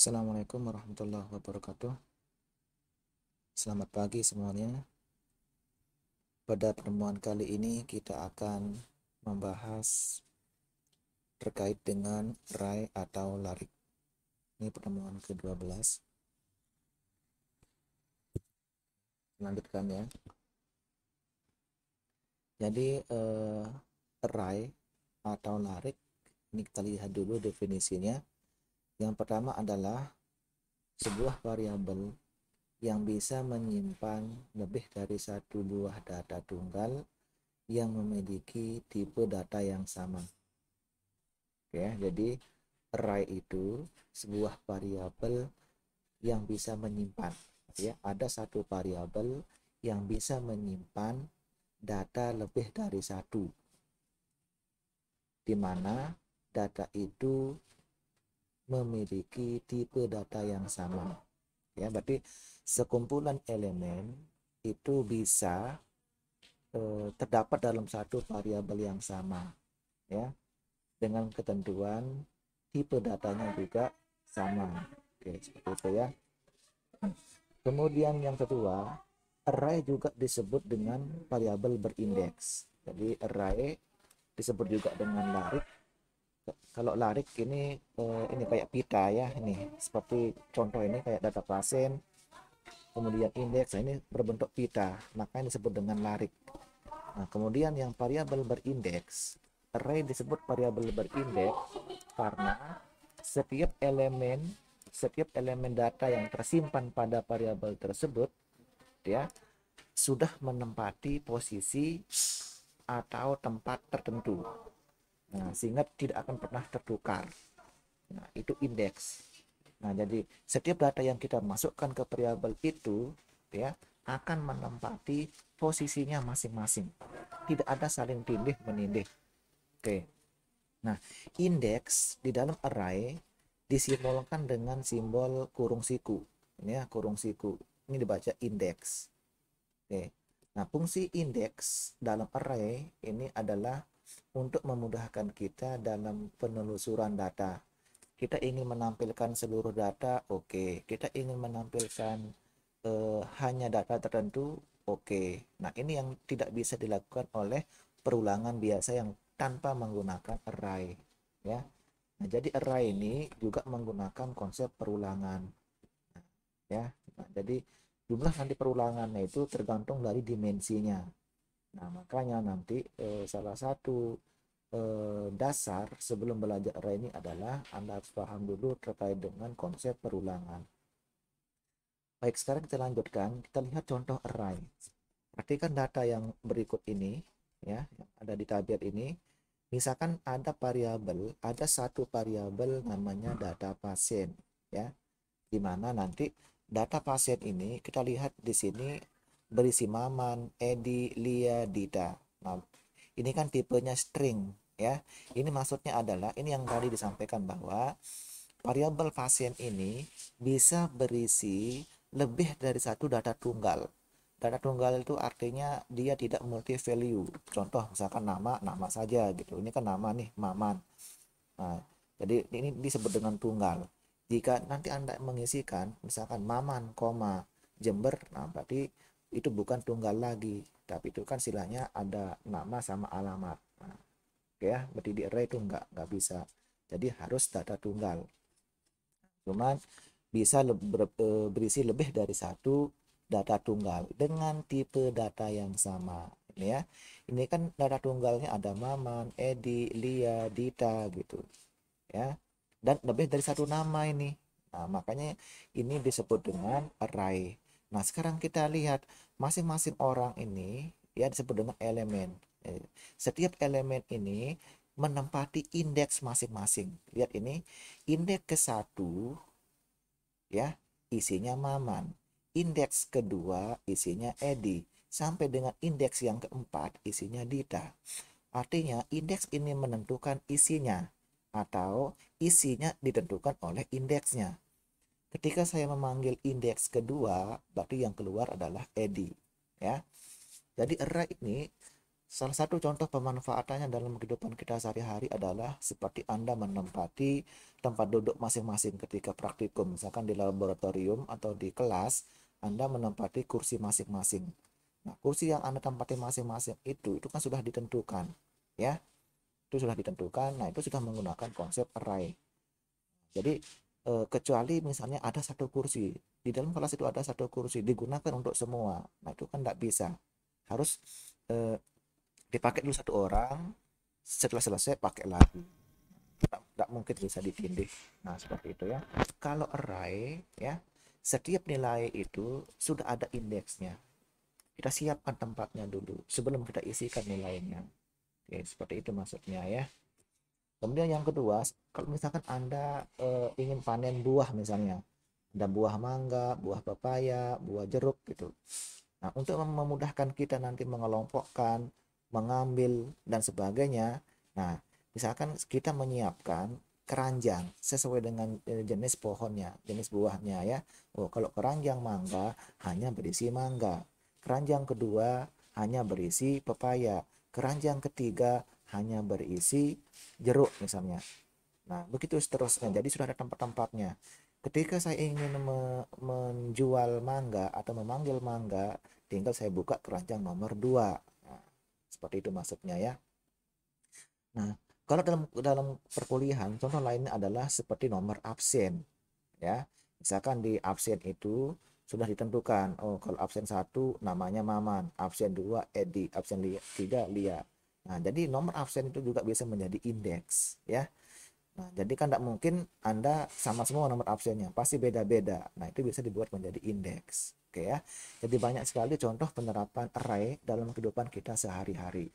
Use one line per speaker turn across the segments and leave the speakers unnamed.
Assalamualaikum warahmatullahi wabarakatuh. Selamat pagi semuanya. Pada pertemuan kali ini kita akan membahas terkait dengan rai atau larik. Ini pertemuan ke-12. Lanjutkan ya. Jadi eh, rai atau larik ini kita lihat dulu definisinya yang pertama adalah sebuah variabel yang bisa menyimpan lebih dari satu buah data tunggal yang memiliki tipe data yang sama. Ya, jadi array itu sebuah variabel yang bisa menyimpan. Ya, ada satu variabel yang bisa menyimpan data lebih dari satu, di mana data itu memiliki tipe data yang sama. Ya, berarti sekumpulan elemen itu bisa eh, terdapat dalam satu variabel yang sama. Ya, dengan ketentuan tipe datanya juga sama. Oke, seperti itu ya. Kemudian yang kedua, array juga disebut dengan variabel berindeks. Jadi array disebut juga dengan larik kalau larik ini eh, ini kayak pita ya ini seperti contoh ini kayak data pasien kemudian indeks nah, ini berbentuk pita makanya disebut dengan larik nah kemudian yang variabel berindeks array disebut variabel berindeks karena setiap elemen setiap elemen data yang tersimpan pada variabel tersebut ya sudah menempati posisi atau tempat tertentu Nah, sehingga tidak akan pernah tertukar. Nah, itu indeks. Nah, jadi setiap data yang kita masukkan ke variabel itu ya akan menempati posisinya masing-masing. Tidak ada saling tindih menindih. Oke. Nah, indeks di dalam array disimbolkan dengan simbol kurung siku. Ini ya, kurung siku. Ini dibaca indeks. Oke. Nah, fungsi indeks dalam array ini adalah untuk memudahkan kita dalam penelusuran data. Kita ingin menampilkan seluruh data, oke. Okay. Kita ingin menampilkan uh, hanya data tertentu, oke. Okay. Nah, ini yang tidak bisa dilakukan oleh perulangan biasa yang tanpa menggunakan array, ya. Nah, jadi array ini juga menggunakan konsep perulangan. ya. Nah, jadi jumlah nanti perulangannya itu tergantung dari dimensinya. Nah, makanya nanti eh, salah satu eh, dasar sebelum belajar ini adalah Anda harus paham dulu terkait dengan konsep perulangan. Baik, sekarang kita lanjutkan. Kita lihat contoh array. Perhatikan data yang berikut ini, ya, yang ada di tabiat ini. Misalkan ada variabel, ada satu variabel namanya data pasien, ya, di mana nanti data pasien ini kita lihat di sini berisi Maman, Edi, Lia, Dita. Nah, ini kan tipenya string ya. Ini maksudnya adalah ini yang tadi disampaikan bahwa variabel pasien ini bisa berisi lebih dari satu data tunggal. Data tunggal itu artinya dia tidak multi value. Contoh misalkan nama, nama saja gitu. Ini kan nama nih, Maman. Nah, jadi ini disebut dengan tunggal. Jika nanti Anda mengisikan misalkan Maman, koma Jember, nah berarti itu bukan tunggal lagi tapi itu kan silahnya ada nama sama alamat nah, oke ya berarti di array itu nggak nggak bisa jadi harus data tunggal cuman bisa le ber e, berisi lebih dari satu data tunggal dengan tipe data yang sama ini ya ini kan data tunggalnya ada Maman, Edi, Lia, Dita gitu ya dan lebih dari satu nama ini nah makanya ini disebut dengan array Nah, sekarang kita lihat masing-masing orang ini ya disebut dengan elemen. Eh, setiap elemen ini menempati indeks masing-masing. Lihat ini, indeks ke satu ya, isinya Maman. Indeks kedua isinya Edi sampai dengan indeks yang keempat isinya Dita. Artinya indeks ini menentukan isinya atau isinya ditentukan oleh indeksnya. Ketika saya memanggil indeks kedua, berarti yang keluar adalah edi, ya. Jadi array ini salah satu contoh pemanfaatannya dalam kehidupan kita sehari-hari adalah seperti Anda menempati tempat duduk masing-masing ketika praktikum, misalkan di laboratorium atau di kelas, Anda menempati kursi masing-masing. Nah, kursi yang Anda tempati masing-masing itu itu kan sudah ditentukan, ya. Itu sudah ditentukan. Nah, itu sudah menggunakan konsep array. Jadi e, kecuali misalnya ada satu kursi di dalam kelas itu ada satu kursi digunakan untuk semua nah itu kan tidak bisa harus e, dipakai dulu satu orang setelah selesai pakai lagi tidak mungkin bisa ditindih nah seperti itu ya kalau array ya setiap nilai itu sudah ada indeksnya kita siapkan tempatnya dulu sebelum kita isikan nilainya oke seperti itu maksudnya ya kemudian yang kedua kalau misalkan anda e, ingin panen buah misalnya ada buah mangga buah pepaya buah jeruk gitu nah untuk memudahkan kita nanti mengelompokkan mengambil dan sebagainya nah misalkan kita menyiapkan keranjang sesuai dengan eh, jenis pohonnya, jenis buahnya ya. Oh, kalau keranjang mangga hanya berisi mangga. Keranjang kedua hanya berisi pepaya. Keranjang ketiga hanya berisi jeruk misalnya. Nah, begitu seterusnya. Jadi sudah ada tempat-tempatnya. Ketika saya ingin me menjual mangga atau memanggil mangga, tinggal saya buka keranjang nomor 2. Nah, seperti itu maksudnya ya. Nah, kalau dalam dalam perkuliahan, contoh lainnya adalah seperti nomor absen. Ya, misalkan di absen itu sudah ditentukan. Oh, kalau absen satu namanya Maman, absen dua Edi, absen tiga Lia. Nah, jadi nomor absen itu juga bisa menjadi indeks, ya. Nah, jadi kan tidak mungkin Anda sama semua nomor absennya, pasti beda-beda. Nah, itu bisa dibuat menjadi indeks, oke ya. Jadi banyak sekali contoh penerapan array dalam kehidupan kita sehari-hari.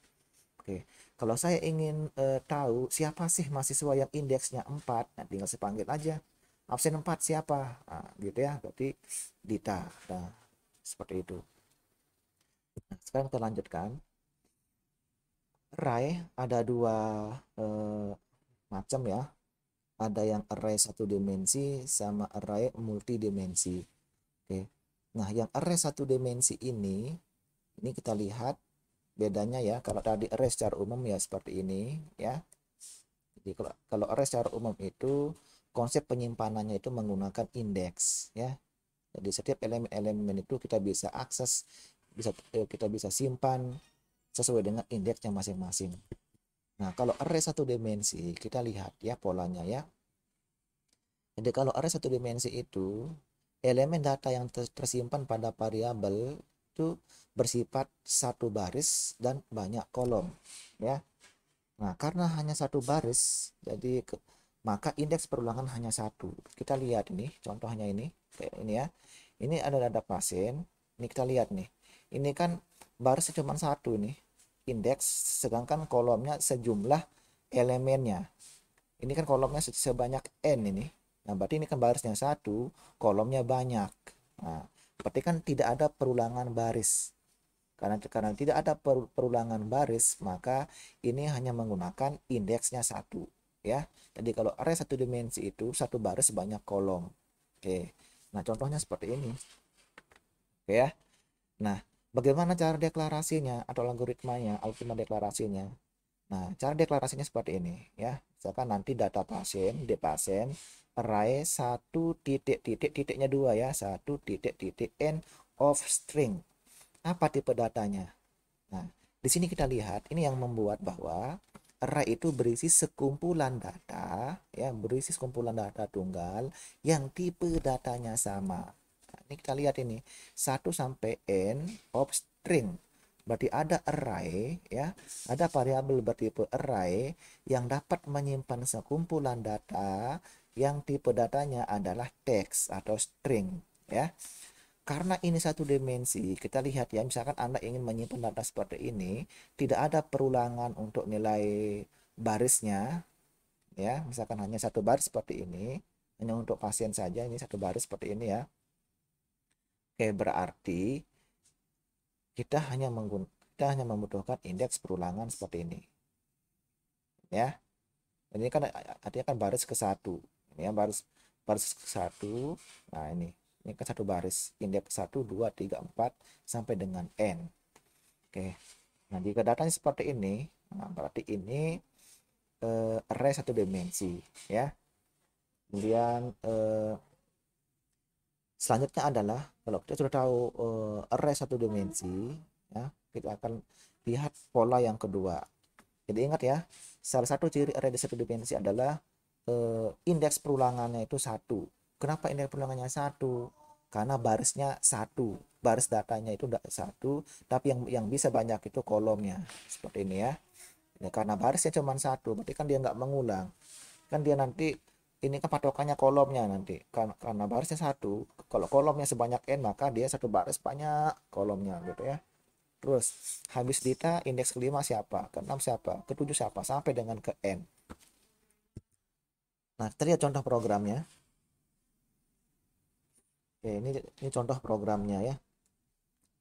Oke, kalau saya ingin uh, tahu siapa sih mahasiswa yang indeksnya 4, nah tinggal saya panggil aja. Absen 4 siapa? Nah, gitu ya, berarti Dita. Nah, seperti itu. Nah, sekarang kita lanjutkan array ada dua eh, macam ya ada yang array satu dimensi sama array multidimensi oke nah yang array satu dimensi ini ini kita lihat bedanya ya kalau tadi array secara umum ya seperti ini ya jadi kalau kalau array secara umum itu konsep penyimpanannya itu menggunakan indeks ya jadi setiap elemen-elemen itu kita bisa akses bisa eh, kita bisa simpan sesuai dengan indeksnya masing-masing. Nah, kalau array satu dimensi, kita lihat ya polanya ya. Jadi kalau array satu dimensi itu, elemen data yang tersimpan pada variabel itu bersifat satu baris dan banyak kolom ya. Nah, karena hanya satu baris, jadi ke, maka indeks perulangan hanya satu. Kita lihat ini, contohnya ini, kayak ini ya. Ini ada data pasien, ini kita lihat nih. Ini kan baris cuma satu nih indeks sedangkan kolomnya sejumlah elemennya. Ini kan kolomnya sebanyak n ini. Nah, berarti ini kan barisnya satu, kolomnya banyak. Nah, berarti kan tidak ada perulangan baris. Karena karena tidak ada per, perulangan baris, maka ini hanya menggunakan indeksnya satu, ya. Jadi kalau array satu dimensi itu satu baris banyak kolom. Oke. Nah, contohnya seperti ini. Oke ya. Nah, Bagaimana cara deklarasinya atau algoritmanya, algoritma deklarasinya? Nah, cara deklarasinya seperti ini ya. Misalkan nanti data pasien, D pasien, array satu titik titik titiknya dua ya, satu titik titik n of string. Apa tipe datanya? Nah, di sini kita lihat ini yang membuat bahwa array itu berisi sekumpulan data ya, berisi sekumpulan data tunggal yang tipe datanya sama. Ini kita lihat ini 1 sampai n of string. Berarti ada array ya, ada variabel bertipe array yang dapat menyimpan sekumpulan data yang tipe datanya adalah teks atau string ya. Karena ini satu dimensi, kita lihat ya, misalkan Anda ingin menyimpan data seperti ini, tidak ada perulangan untuk nilai barisnya, ya misalkan hanya satu baris seperti ini hanya untuk pasien saja ini satu baris seperti ini ya Oke, berarti kita hanya kita hanya membutuhkan indeks perulangan seperti ini. Ya. Ini kan artinya kan baris ke 1 Ini ya baris baris ke 1 Nah, ini. Ini ke kan satu baris, indeks 1 2 3 4 sampai dengan n. Oke. Nah, jika datanya seperti ini, nah berarti ini eh, array satu dimensi, ya. Kemudian eh, selanjutnya adalah kalau kita sudah tahu uh, array satu dimensi ya kita akan lihat pola yang kedua jadi ingat ya salah satu ciri array di satu dimensi adalah uh, indeks perulangannya itu satu kenapa indeks perulangannya satu karena barisnya satu baris datanya itu satu tapi yang yang bisa banyak itu kolomnya seperti ini ya, ya karena barisnya cuma satu berarti kan dia nggak mengulang kan dia nanti ini kan patokannya kolomnya nanti kan, karena, barisnya satu kalau kolomnya sebanyak n maka dia satu baris banyak kolomnya gitu ya terus habis dita indeks kelima siapa keenam siapa ketujuh siapa sampai dengan ke n nah tadi ya contoh programnya oke ini ini contoh programnya ya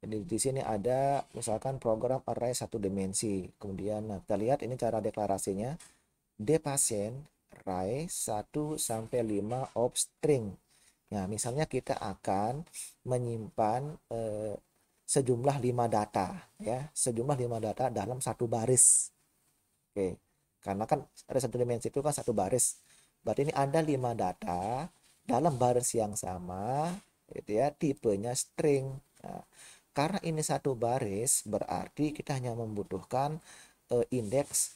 jadi di sini ada misalkan program array satu dimensi kemudian nah, kita lihat ini cara deklarasinya d pasien array 1 sampai 5 of string. Nah, misalnya kita akan menyimpan eh, sejumlah 5 data ya, sejumlah 5 data dalam satu baris. Oke. Karena kan ada satu dimensi itu kan satu baris. Berarti ini ada 5 data dalam baris yang sama gitu ya, tipenya string. Nah, karena ini satu baris berarti kita hanya membutuhkan eh, indeks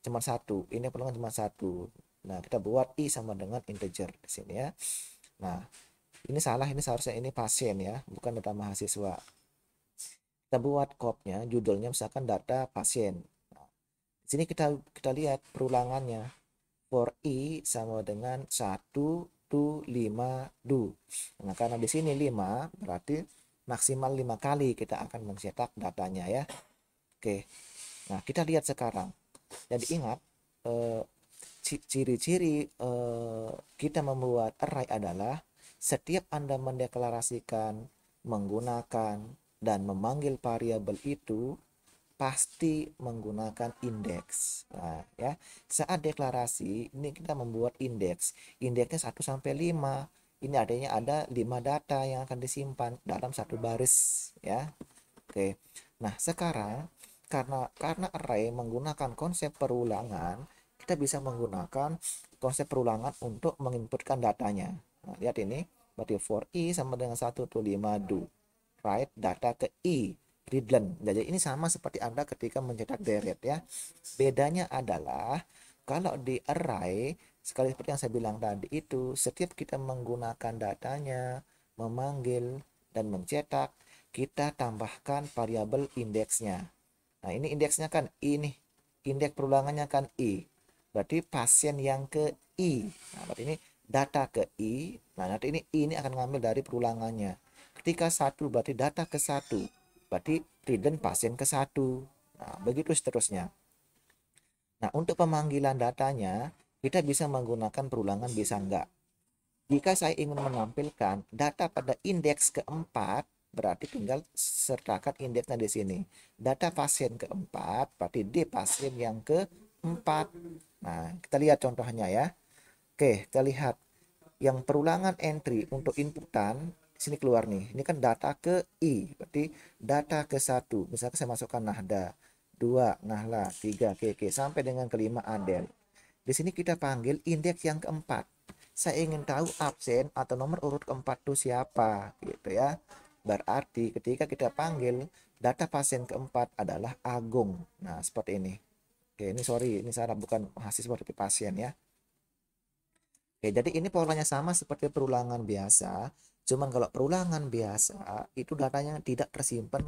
cuma satu ini perlu kan cuma satu Nah, kita buat i sama dengan integer di sini ya. Nah, ini salah, ini seharusnya ini pasien ya, bukan data mahasiswa. Kita buat kopnya, judulnya misalkan data pasien. Nah, di sini kita kita lihat perulangannya. For i sama dengan 1 2 5 2. Nah, karena di sini 5 berarti maksimal 5 kali kita akan mencetak datanya ya. Oke. Nah, kita lihat sekarang. Jadi ingat eh, ciri-ciri uh, kita membuat array adalah setiap Anda mendeklarasikan, menggunakan, dan memanggil variabel itu pasti menggunakan indeks. Nah, ya. Saat deklarasi, ini kita membuat indeks. Indeksnya 1 sampai 5. Ini adanya ada 5 data yang akan disimpan dalam satu baris, ya. Oke. Nah, sekarang karena karena array menggunakan konsep perulangan, kita bisa menggunakan konsep perulangan untuk menginputkan datanya. Nah, lihat ini, berarti for i sama dengan 1 to 5 do. Write data ke i, Riedland. Nah, jadi ini sama seperti Anda ketika mencetak deret ya. Bedanya adalah kalau di array, sekali seperti yang saya bilang tadi itu, setiap kita menggunakan datanya, memanggil, dan mencetak, kita tambahkan variabel indeksnya. Nah ini indeksnya kan i nih, indeks perulangannya kan i berarti pasien yang ke I. Nah, berarti ini data ke I. Nah, nanti ini I ini akan ngambil dari perulangannya. Ketika satu berarti data ke satu. Berarti return pasien ke satu. Nah, begitu seterusnya. Nah, untuk pemanggilan datanya, kita bisa menggunakan perulangan bisa enggak. Jika saya ingin menampilkan data pada indeks keempat, berarti tinggal sertakan indeksnya di sini. Data pasien keempat, berarti D pasien yang ke 4. Nah, kita lihat contohnya ya. Oke, kita lihat yang perulangan entry untuk inputan sini keluar nih. Ini kan data ke I, berarti data ke 1. Misalkan saya masukkan nahda, 2, nahla, 3, kk sampai dengan kelima aden. Di sini kita panggil indeks yang keempat. Saya ingin tahu absen atau nomor urut keempat itu siapa gitu ya. Berarti ketika kita panggil data pasien keempat adalah Agung. Nah, seperti ini. Oke, ini sorry, ini saya bukan mahasiswa tapi pasien ya. Oke, jadi ini polanya sama seperti perulangan biasa. Cuman kalau perulangan biasa itu datanya tidak tersimpan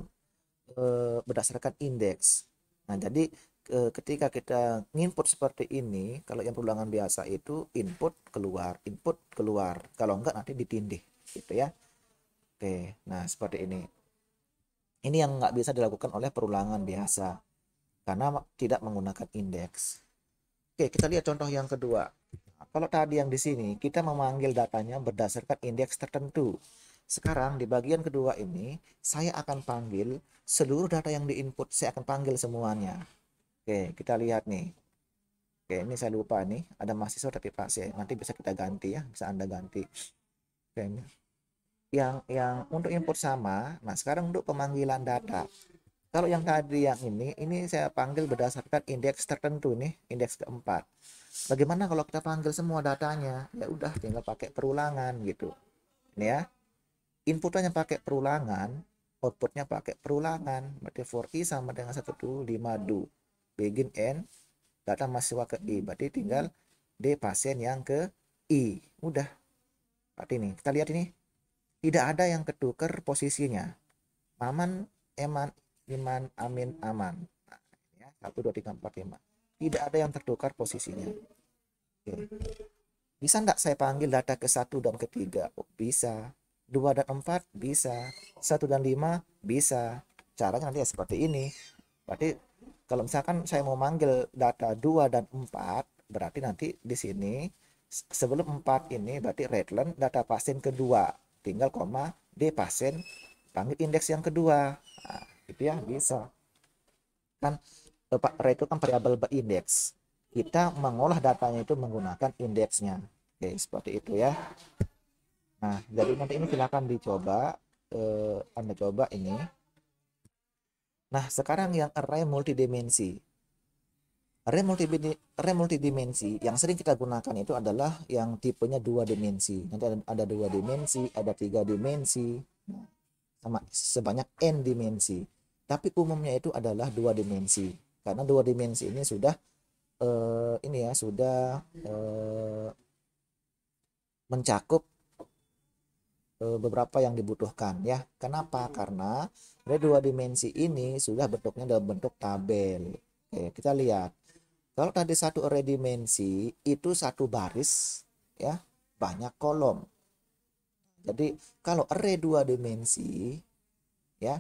e, berdasarkan indeks. Nah, jadi e, ketika kita nginput seperti ini, kalau yang perulangan biasa itu input keluar, input keluar. Kalau enggak nanti ditindih gitu ya. Oke, nah seperti ini. Ini yang nggak bisa dilakukan oleh perulangan biasa karena tidak menggunakan indeks. Oke, kita lihat contoh yang kedua. Nah, kalau tadi yang di sini kita memanggil datanya berdasarkan indeks tertentu. Sekarang di bagian kedua ini saya akan panggil seluruh data yang di input. saya akan panggil semuanya. Oke, kita lihat nih. Oke, ini saya lupa nih, ada mahasiswa tapi pas ya. Nanti bisa kita ganti ya, bisa Anda ganti. Oke. Yang yang untuk input sama. Nah, sekarang untuk pemanggilan data. Kalau yang tadi yang ini, ini saya panggil berdasarkan indeks tertentu nih, indeks keempat. Bagaimana kalau kita panggil semua datanya? Ya udah tinggal pakai perulangan gitu. Ini ya. Inputnya pakai perulangan, outputnya pakai perulangan. Berarti for i sama dengan 1 dulu 5 du. Begin n data mahasiswa ke i. Berarti tinggal d pasien yang ke i. Udah. Berarti ini kita lihat ini. Tidak ada yang ketuker posisinya. Maman Eman iman amin aman nah, ya, satu dua tiga empat lima tidak ada yang tertukar posisinya Oke. bisa nggak saya panggil data ke satu dan ketiga oh, bisa dua dan empat bisa satu dan lima bisa caranya nanti ya seperti ini berarti kalau misalkan saya mau manggil data dua dan empat berarti nanti di sini sebelum empat ini berarti redline data pasien kedua tinggal koma D pasien panggil indeks yang kedua nah, gitu ya bisa kan eh, array itu kan variabel berindeks kita mengolah datanya itu menggunakan indeksnya oke seperti itu ya nah jadi nanti ini silahkan dicoba eh, anda coba ini nah sekarang yang array multidimensi Array multidimensi, array multidimensi yang sering kita gunakan itu adalah yang tipenya dua dimensi. Nanti ada dua dimensi, ada tiga dimensi sama sebanyak n dimensi. Tapi umumnya itu adalah dua dimensi. Karena dua dimensi ini sudah uh, ini ya sudah uh, mencakup uh, beberapa yang dibutuhkan ya. Kenapa? Karena dari dua dimensi ini sudah bentuknya dalam bentuk tabel. Oke, kita lihat. Kalau tadi satu redimensi dimensi itu satu baris ya banyak kolom. Jadi kalau array dua dimensi ya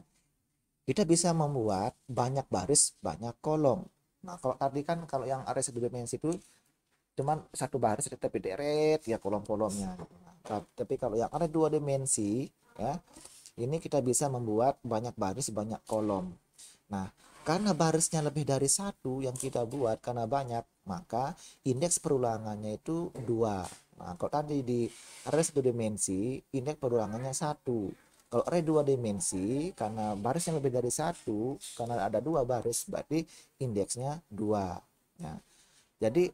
kita bisa membuat banyak baris, banyak kolom. Nah, kalau tadi kan kalau yang array satu dimensi itu cuman satu baris tetapi deret ya kolom-kolomnya. Nah, tapi kalau yang array dua dimensi ya ini kita bisa membuat banyak baris, banyak kolom. Nah, karena barisnya lebih dari satu yang kita buat karena banyak, maka indeks perulangannya itu dua. Nah, kalau tadi di array satu dimensi, indeks perulangannya satu. Kalau array dua dimensi, karena barisnya lebih dari satu, karena ada dua baris, berarti indeksnya dua. Ya. Jadi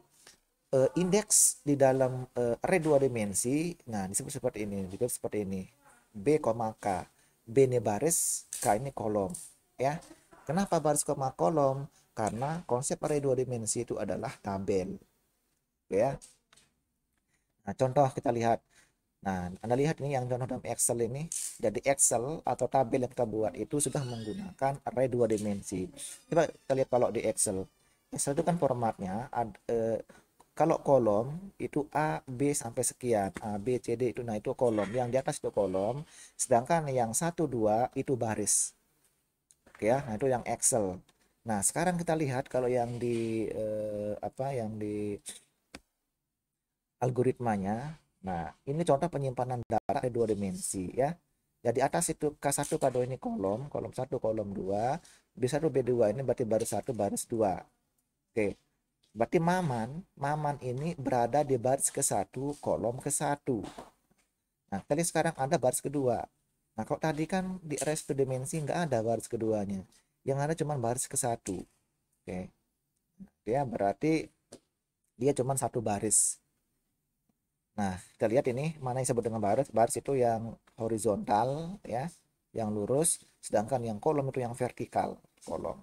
uh, indeks di dalam uh, eh, array dua dimensi, nah disebut seperti ini, disebut seperti ini. B, K. B ini baris, K ini kolom. Ya, kenapa baris koma kolom? Karena konsep array dua dimensi itu adalah tabel. Ya, Nah, contoh kita lihat. Nah, Anda lihat ini yang contoh dalam Excel ini. Jadi Excel atau tabel yang kita buat itu sudah menggunakan array dua dimensi. Coba kita lihat kalau di Excel. Excel itu kan formatnya ad, eh, kalau kolom itu A, B sampai sekian, A, B, C, D itu nah itu kolom, yang di atas itu kolom, sedangkan yang 1 2 itu baris. oke Ya, nah itu yang Excel. Nah, sekarang kita lihat kalau yang di eh, apa yang di algoritmanya. Nah, ini contoh penyimpanan data di dua dimensi ya. Jadi nah, atas itu K1, K2 ini kolom, kolom 1, kolom 2. B1, B2 ini berarti baris 1, baris 2. Oke. Berarti maman, maman ini berada di baris ke-1, kolom ke-1. Nah, tadi sekarang ada baris kedua. Nah, kalau tadi kan di restu dimensi nggak ada baris keduanya. Yang ada cuma baris ke-1. Oke. Dia berarti dia cuma satu baris. Nah, kita lihat ini mana yang disebut dengan baris. Baris itu yang horizontal ya, yang lurus, sedangkan yang kolom itu yang vertikal, kolom.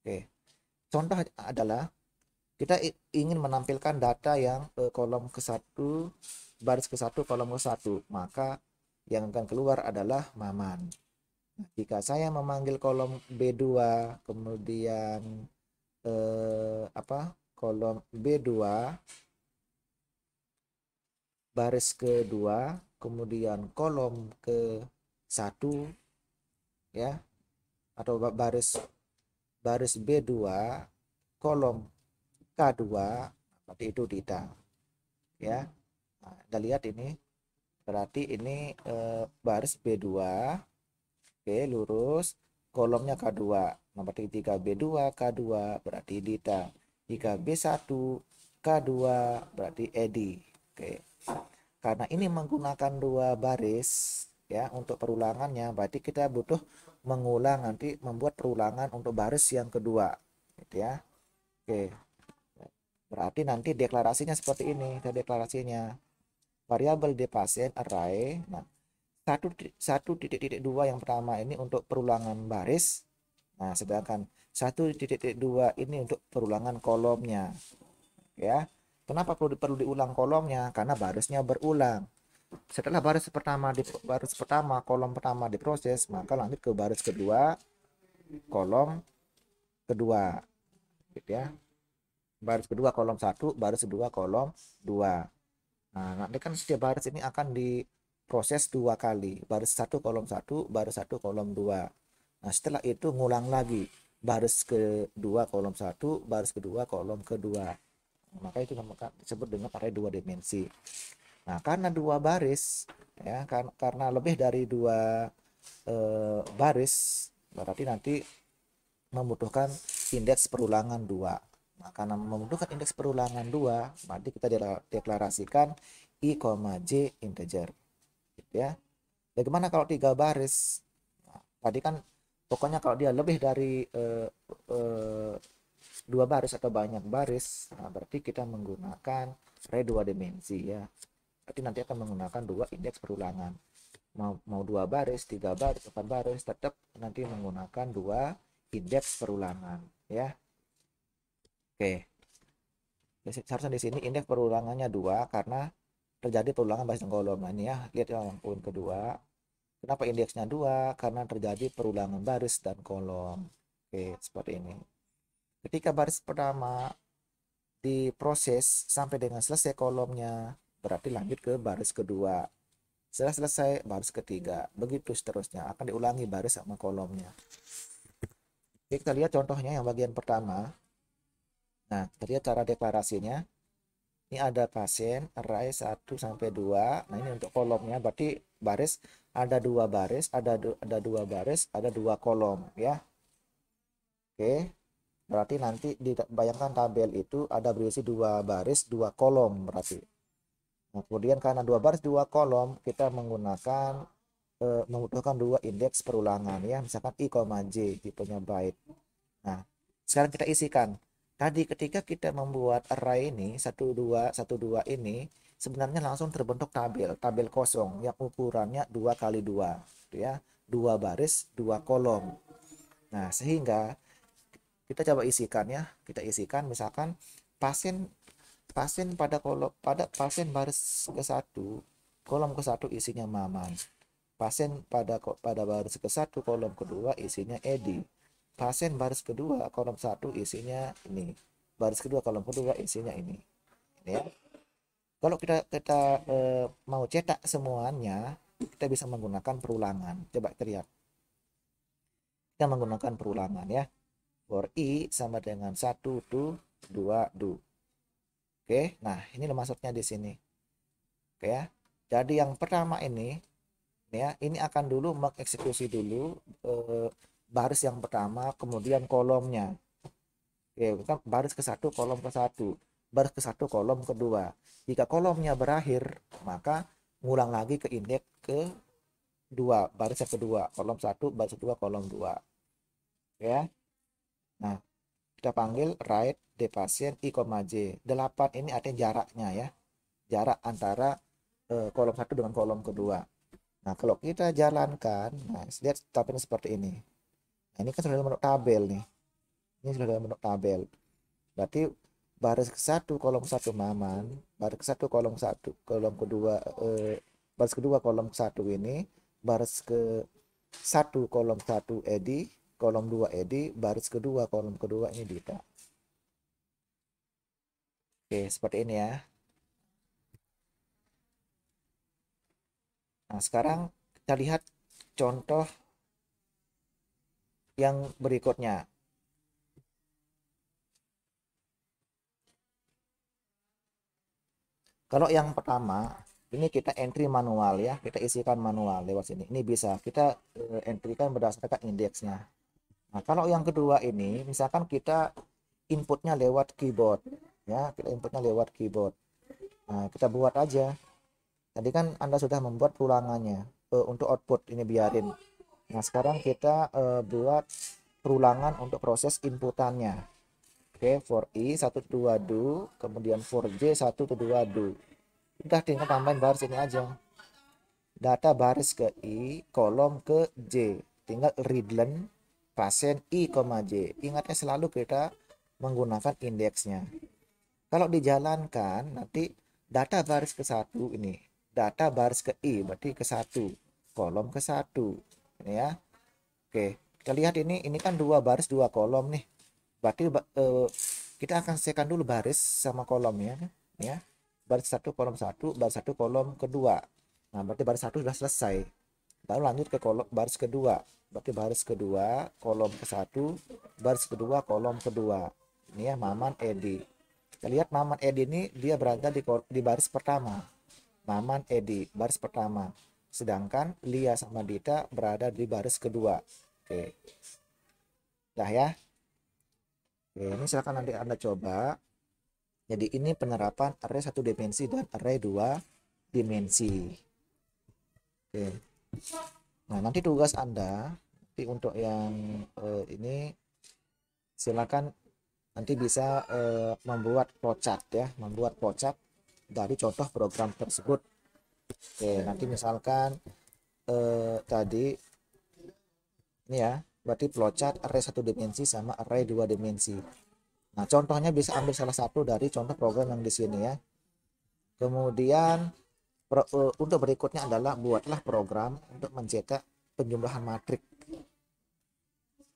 Oke. Contoh adalah kita ingin menampilkan data yang ke eh, kolom ke satu, baris ke satu, kolom ke satu maka yang akan keluar adalah maman. Nah, jika saya memanggil kolom B2 kemudian eh, apa? kolom B2 baris kedua kemudian kolom ke satu ya atau baris baris B2 kolom K2 berarti itu tidak ya nah, kita lihat ini berarti ini eh, baris B2 oke lurus kolomnya K2 nah berarti jika B2 K2 berarti Dita jika B1 K2 berarti Edi oke okay. Karena ini menggunakan dua baris ya untuk perulangannya, berarti kita butuh mengulang nanti membuat perulangan untuk baris yang kedua, gitu ya. Oke. Berarti nanti deklarasinya seperti ini, kita deklarasinya variabel di pasien array. Nah, satu satu titik titik dua yang pertama ini untuk perulangan baris nah sedangkan satu titik titik dua ini untuk perulangan kolomnya ya Kenapa perlu perlu diulang kolomnya? Karena barisnya berulang. Setelah baris pertama di baris pertama kolom pertama diproses, maka lanjut ke baris kedua kolom kedua. Gitu ya. Baris kedua kolom satu, baris kedua kolom dua. Nah, nanti kan setiap baris ini akan diproses dua kali. Baris satu kolom satu, baris satu kolom dua. Nah, setelah itu ngulang lagi. Baris kedua kolom satu, baris kedua kolom kedua maka itu disebut dengan array dua dimensi nah karena dua baris ya kar karena lebih dari dua eh, baris berarti nanti membutuhkan indeks perulangan dua nah, karena membutuhkan indeks perulangan dua berarti kita deklarasikan i, j integer gitu ya bagaimana kalau tiga baris nah, tadi kan pokoknya kalau dia lebih dari eh, eh, dua baris atau banyak baris nah berarti kita menggunakan redua dua dimensi ya berarti nanti akan menggunakan dua indeks perulangan mau mau dua baris tiga baris empat baris tetap nanti menggunakan dua indeks perulangan ya oke seharusnya di sini indeks perulangannya dua karena terjadi perulangan baris kolom nah ini ya lihat yang poin kedua kenapa indeksnya dua karena terjadi perulangan baris dan kolom oke seperti ini Ketika baris pertama diproses sampai dengan selesai kolomnya, berarti lanjut ke baris kedua. Setelah selesai baris ketiga, begitu seterusnya akan diulangi baris sama kolomnya. Oke, kita lihat contohnya yang bagian pertama. Nah, kita lihat cara deklarasinya. Ini ada pasien array 1 sampai 2. Nah, ini untuk kolomnya berarti baris ada dua baris, ada du ada dua baris, ada dua kolom ya. Oke. Berarti nanti dibayangkan tabel itu ada berisi dua baris, dua kolom berarti. Nah, kemudian karena dua baris, dua kolom, kita menggunakan e, membutuhkan dua indeks perulangan ya, misalkan i, j tipenya byte. Nah, sekarang kita isikan. Tadi ketika kita membuat array ini satu satu dua dua ini sebenarnya langsung terbentuk tabel, tabel kosong yang ukurannya dua kali dua gitu ya. dua baris, dua kolom. Nah, sehingga kita coba isikan ya kita isikan misalkan pasien pasien pada kolom pada pasien baris ke satu kolom ke satu isinya maman pasien pada pada baris ke satu kolom kedua isinya edi pasien baris kedua kolom satu isinya ini baris kedua kolom kedua isinya ini ya kalau kita kita e, mau cetak semuanya kita bisa menggunakan perulangan coba kita lihat kita menggunakan perulangan ya for i sama dengan 1 2, 2 2. Oke, nah ini maksudnya di sini. Oke ya. Jadi yang pertama ini ya, ini akan dulu mengeksekusi dulu eh, baris yang pertama kemudian kolomnya. Oke, kita baris ke satu kolom ke satu baris ke satu kolom kedua. Jika kolomnya berakhir, maka ngulang lagi ke indeks ke dua baris yang kedua kolom satu baris kedua kolom dua ya Nah, kita panggil right the pasien I, J. 8 ini artinya jaraknya ya. Jarak antara eh, kolom satu dengan kolom kedua. Nah, kalau kita jalankan, nah, lihat tabelnya seperti ini. Nah, ini kan sudah dalam bentuk tabel nih. Ini sudah dalam bentuk tabel. Berarti baris ke satu kolom satu maman, baris ke satu kolom satu kolom kedua eh, baris kedua kolom satu ini, baris ke satu kolom satu Edi, kolom 2 Edi, baris kedua kolom kedua ini Dita. Oke, seperti ini ya. Nah, sekarang kita lihat contoh yang berikutnya. Kalau yang pertama, ini kita entry manual ya, kita isikan manual lewat sini. Ini bisa kita eh, entrykan berdasarkan indeksnya. Nah, kalau yang kedua ini, misalkan kita inputnya lewat keyboard, ya, kita inputnya lewat keyboard. Nah, kita buat aja. Tadi kan Anda sudah membuat ulangannya uh, untuk output ini biarin. Nah, sekarang kita uh, buat perulangan untuk proses inputannya. Oke, okay, for i 12 do, kemudian for j 12 do. Udah tinggal tambahin baris ini aja. Data baris ke i, kolom ke j. Tinggal readline pasien I, J. Ingatnya selalu kita menggunakan indeksnya. Kalau dijalankan nanti data baris ke satu ini, data baris ke I berarti ke satu, kolom ke satu, ini ya. Oke, kita lihat ini, ini kan dua baris dua kolom nih. Berarti uh, kita akan selesaikan dulu baris sama kolomnya, ya. Baris satu kolom satu, baris satu kolom kedua. Nah, berarti baris satu sudah selesai lalu lanjut ke kolom baris kedua berarti baris kedua kolom ke satu baris kedua kolom kedua ini ya Maman Edi kita lihat Maman Edi ini dia berada di, di baris pertama Maman Edi baris pertama sedangkan Lia sama Dita berada di baris kedua oke dah ya oke ini silakan nanti anda coba jadi ini penerapan array satu dimensi dan array dua dimensi oke Nah, nanti tugas Anda nanti untuk yang uh, ini silakan nanti bisa uh, membuat flowchart ya, membuat flowchart dari contoh program tersebut. Oke, nanti misalkan uh, tadi ini ya, berarti flowchart array satu dimensi sama array dua dimensi. Nah, contohnya bisa ambil salah satu dari contoh program yang di sini ya. Kemudian Pro, uh, untuk berikutnya adalah buatlah program untuk mencetak penjumlahan matrik.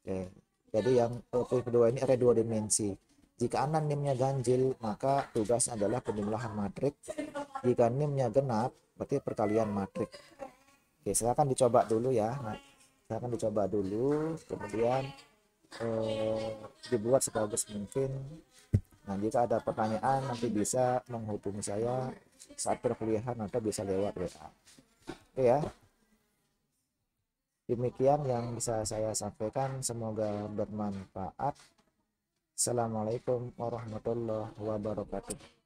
Okay. Jadi yang uh, kedua ini ada dua dimensi. Jika Anda nimnya ganjil, maka tugas adalah penjumlahan matrik. Jika nimnya genap, berarti perkalian matrik. Oke, akan dicoba dulu ya. Nah, saya akan dicoba dulu, kemudian eh, dibuat sebagus mungkin. Nah, jika ada pertanyaan nanti bisa menghubungi saya saat perkuliahan atau bisa lewat WA. Oke ya. Demikian yang bisa saya sampaikan. Semoga bermanfaat. Assalamualaikum warahmatullahi wabarakatuh.